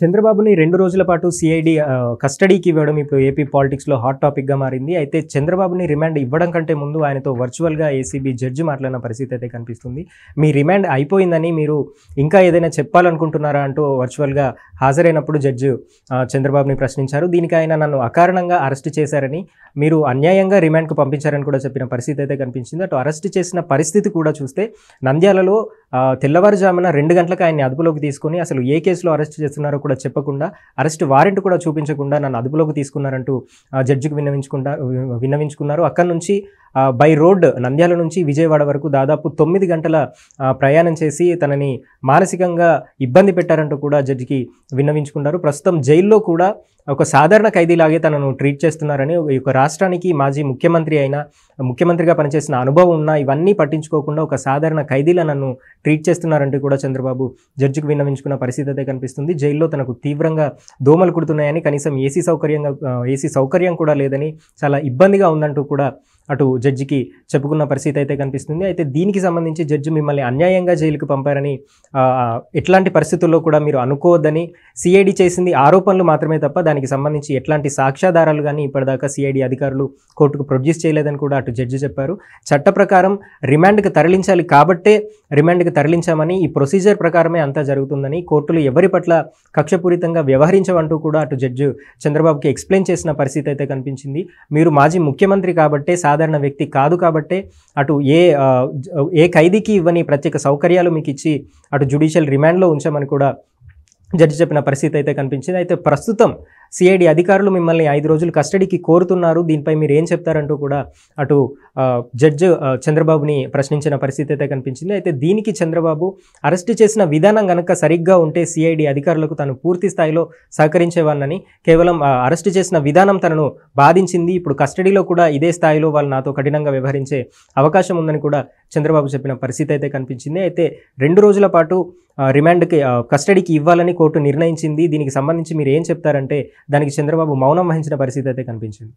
చంద్రబాబుని రెండు రోజుల పాటు సిఐడి కస్టడీకి ఇవ్వడం ఇప్పుడు ఏపీ పాలిటిక్స్లో హాట్ టాపిక్గా మారింది అయితే చంద్రబాబుని రిమాండ్ ఇవ్వడం కంటే ముందు ఆయనతో వర్చువల్గా ఏసీబీ జడ్జి మాట్లాడిన పరిస్థితి అయితే కనిపిస్తుంది మీ రిమాండ్ అయిపోయిందని మీరు ఇంకా ఏదైనా చెప్పాలనుకుంటున్నారా అంటూ వర్చువల్గా హాజరైనప్పుడు జడ్జి చంద్రబాబుని ప్రశ్నించారు దీనికి ఆయన నన్ను అకారణంగా అరెస్ట్ చేశారని మీరు అన్యాయంగా రిమాండ్కు పంపించారని కూడా చెప్పిన పరిస్థితి అయితే కనిపించింది అటు అరెస్ట్ చేసిన పరిస్థితి కూడా చూస్తే నంద్యాలలో తెల్లవారుజామున రెండు గంటలకు ఆయన్ని అదుపులోకి తీసుకొని అసలు ఏ కేసులో అరెస్ట్ చేస్తున్నారో కూడా చెప్పకుండా అరెస్ట్ వారెంట్ కూడా చూపించకుండా నన్ను అదుపులోకి తీసుకున్నారంటూ జడ్జికి విన్నవించుకుంటా విన్నవించుకున్నారు అక్కడి నుంచి బై రోడ్ నంద్యాల నుంచి విజయవాడ వరకు దాదాపు తొమ్మిది గంటల ప్రయాణం చేసి తనని మానసికంగా ఇబ్బంది పెట్టారంటూ కూడా జడ్జికి విన్నవించుకున్నారు ప్రస్తుతం జైల్లో కూడా ఒక సాధారణ ఖైదీలాగే తనను ట్రీట్ చేస్తున్నారని ఒక రాష్ట్రానికి మాజీ ముఖ్యమంత్రి అయినా ముఖ్యమంత్రిగా పనిచేసిన అనుభవం ఉన్నా ఇవన్నీ పట్టించుకోకుండా ఒక సాధారణ ఖైదీలా నన్ను ట్రీట్ చేస్తున్నారంటూ కూడా చంద్రబాబు జడ్జికి విన్నవించుకున్న పరిస్థితి అయితే కనిపిస్తుంది జైల్లో తనకు తీవ్రంగా దోమలు కుడుతున్నాయని కనీసం ఏసీ సౌకర్యంగా ఏసీ సౌకర్యం కూడా లేదని చాలా ఇబ్బందిగా ఉందంటూ కూడా అటు జడ్జికి చెప్పుకున్న పరిస్థితి అయితే కనిపిస్తుంది అయితే దీనికి సంబంధించి జడ్జి మిమ్మల్ని అన్యాయంగా జైలుకు పంపారని ఎట్లాంటి పరిస్థితుల్లో కూడా మీరు అనుకోవద్దని సిఐడి చేసింది ఆరోపణలు మాత్రమే తప్ప దానికి సంబంధించి ఎట్లాంటి సాక్ష్యాధారాలు కానీ ఇప్పటిదాకా సిఐడి అధికారులు కోర్టుకు ప్రొడ్యూస్ చేయలేదని కూడా అటు జడ్జి చెప్పారు చట్ట ప్రకారం రిమాండ్కి తరలించాలి కాబట్టే రిమాండ్కి తరలించామని ఈ ప్రొసీజర్ ప్రకారమే అంతా జరుగుతుందని కోర్టులు ఎవరి పట్ల కక్షపూరితంగా వ్యవహరించవంటూ కూడా అటు జడ్జి చంద్రబాబుకి ఎక్స్ప్లెయిన్ చేసిన పరిస్థితి అయితే కనిపించింది మీరు మాజీ ముఖ్యమంత్రి కాబట్టే సాధారణ వ్యక్తి కాదు కాబట్టే అటు ఏ ఏ ఖైదీకి ఇవ్వని ప్రత్యేక సౌకర్యాలు మీకు ఇచ్చి అటు జ్యుడిషియల్ రిమాండ్లో ఉంచామని కూడా జడ్జి చెప్పిన పరిస్థితి అయితే కనిపించింది అయితే ప్రస్తుతం సిఐడి అధికారులు మిమ్మల్ని ఐదు రోజులు కస్టడీకి కోరుతున్నారు దీనిపై మీరు ఏం చెప్తారంటూ కూడా అటు జడ్జ్ చంద్రబాబుని ప్రశ్నించిన పరిస్థితి అయితే కనిపించింది అయితే దీనికి చంద్రబాబు అరెస్ట్ చేసిన విధానం కనుక సరిగ్గా ఉంటే సిఐడి అధికారులకు తను పూర్తి స్థాయిలో సహకరించేవాళ్ళని కేవలం అరెస్ట్ చేసిన విధానం తనను బాధించింది ఇప్పుడు కస్టడీలో కూడా ఇదే స్థాయిలో వాళ్ళు నాతో కఠినంగా వ్యవహరించే అవకాశం ఉందని కూడా చంద్రబాబు చెప్పిన పరిస్థితి అయితే కనిపించింది అయితే రెండు రోజుల పాటు రిమాండ్కి కస్టడీకి ఇవ్వాలని కోర్టు నిర్ణయించింది దీనికి సంబంధించి మీరు ఏం చెప్తారంటే దానికి చంద్రబాబు మౌనం వహించిన పరిస్థితి అయితే కనిపించింది